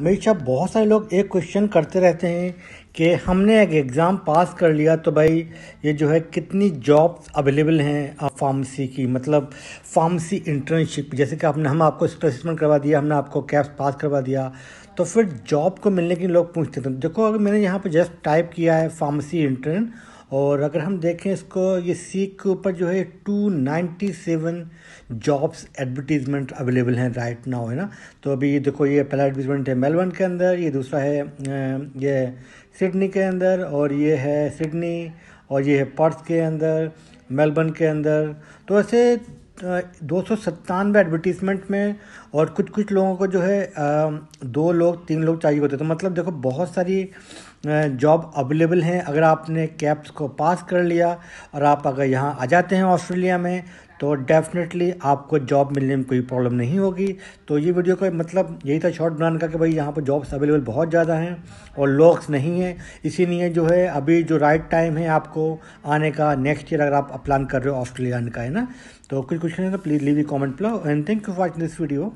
हमेशा बहुत सारे लोग एक क्वेश्चन करते रहते हैं कि हमने एक एग्ज़ाम पास कर लिया तो भाई ये जो है कितनी जॉब्स अवेलेबल हैं फार्मेसी की मतलब फार्मेसी इंटर्नशिप जैसे कि आपने हम आपको स्पेसमेंट करवा दिया हमने आपको कैप्स पास करवा दिया तो फिर जॉब को मिलने के लोग पूछते थे देखो अगर मैंने यहाँ पर जस्ट टाइप किया है फार्मेसी इंटर्न और अगर हम देखें इसको ये सीख के ऊपर जो है 297 जॉब्स एडवर्टीजमेंट अवेलेबल हैं राइट नाउ है ना तो अभी देखो ये पहला एडवर्टीजमेंट है मेलबर्न के अंदर ये दूसरा है ये सिडनी के अंदर और ये है सिडनी और ये है पर्थ के अंदर मेलबर्न के अंदर तो ऐसे दो सौ सत्तानवे एडवर्टीज़मेंट में और कुछ कुछ लोगों को जो है दो लोग तीन लोग चाहिए होते तो मतलब देखो बहुत सारी जॉब अवेलेबल हैं अगर आपने कैप्स को पास कर लिया और आप अगर यहाँ आ जाते हैं ऑस्ट्रेलिया में तो डेफिनेटली आपको जॉब मिलने में कोई प्रॉब्लम नहीं होगी तो ये वीडियो का मतलब यही था शॉर्ट बनाने का कि भाई यहाँ पर जॉब्स अवेलेबल बहुत ज़्यादा हैं और लॉक्स नहीं हैं इसीलिए जो है अभी जो राइट टाइम है आपको आने का नेक्स्ट ईयर अगर आप प्लान कर रहे हो ऑस्ट्रेलिया आने का है ना तो कुछ कुछ नहीं तो please leave you comment below and thank you for watching this video